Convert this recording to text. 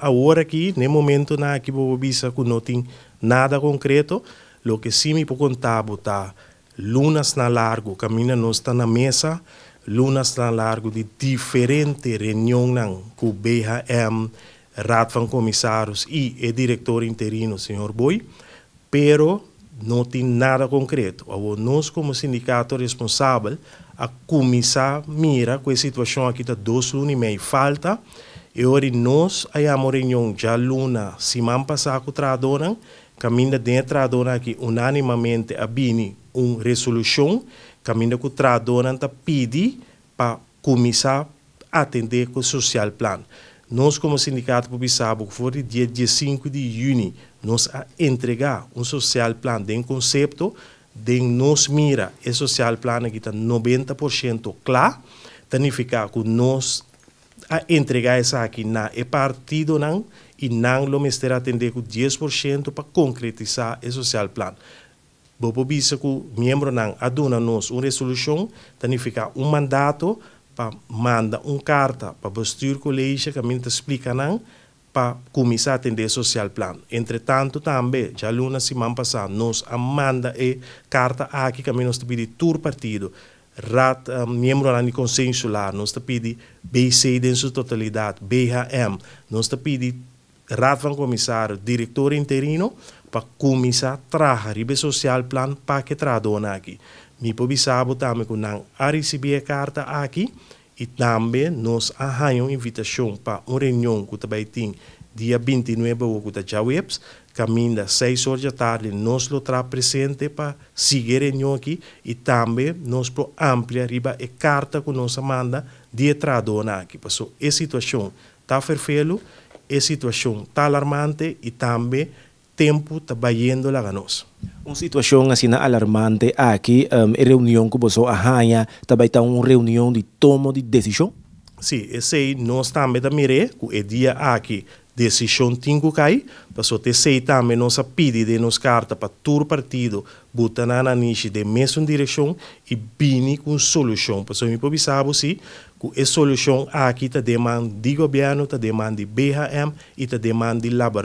Agora aqui, en momento na aquí Bobovisa que no nada concreto, O que sim me pode contar está lunas na largo, camina no está na mesa, lunas na largo de diferente reuniões com com BHM, rat van Comissários e o é diretor interino, senhor Boi, pero não tem nada concreto. Ou nós, como sindicato responsável, a comissão mira com a situação aqui está dois anos e meio falta, e ori nós, aí a já luna, siman passar com tradoran, caminha dentro tradoran aqui unanimamente a Bini, uma resolução, caminha com tradoran tá pedi para começar a atender com o social plan. Nós, como sindicato publicado, foi dia 15 de junho, nós a entregar um social plan de um conceito, de nós mira, esse social plan aqui está 90% claro, significa com nós a entregar essa aqui na é partido não e não lo mestre atender com 10% para concretizar esse social plano. Bobo bisa que membro não aduna nos uma resolução, significa um mandato para manda uma carta para o Bastur Colégio que a te explica não para começar a atender social plan. Entretanto, também, já luna semana passada, nós mandamos a carta aqui que a gente pediu todo partido. Rat, um, membro aan die consensula, não te pidi BC em sua totalidade, BHM, não te pidi raad van Comissário, Diretor interino, pa comisa traha, ribe social plan para que tradona aqui. Mi po bisabo tame kun nang arisibie carta aqui, e também nós arranhamos invitação para uma reunião que também tem dia 29 ou que está já webs, caminho às 6 horas da tarde, nós lo traz presente para seguir em aqui e também nós pro amplia riba a carta que nós manda de tradona aqui. Passou a situação está ferfelo, a situação está alarmante e também tempo está baixando lá nós. Uma situação assim alarmante aqui, um, reunião que você arranha, também está uma reunião de toma de decisão? Sim, esse nós também da mire, o dia aqui, decisão que cai, passou te aceitamos nossa pedida e nossa carta para todo partido, botar na niche de mesma direção e bini com solução. Passou me pode saber que a solução aqui está demanda de governo, está demanda de BHM e está demanda de laboratório.